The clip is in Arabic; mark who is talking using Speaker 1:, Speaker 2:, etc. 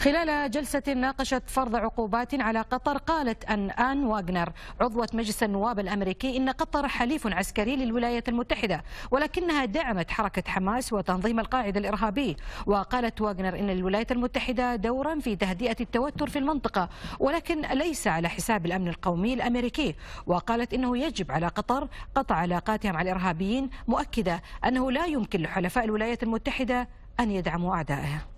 Speaker 1: خلال جلسة ناقشت فرض عقوبات على قطر قالت أن آن واغنر عضوة مجلس النواب الأمريكي إن قطر حليف عسكري للولايات المتحدة ولكنها دعمت حركة حماس وتنظيم القاعدة الإرهابي وقالت واغنر إن الولايات المتحدة دورا في تهدئة التوتر في المنطقة ولكن ليس على حساب الأمن القومي الأمريكي وقالت إنه يجب على قطر قطع علاقاتها مع الإرهابيين مؤكدة أنه لا يمكن لحلفاء الولايات المتحدة أن يدعموا أعدائها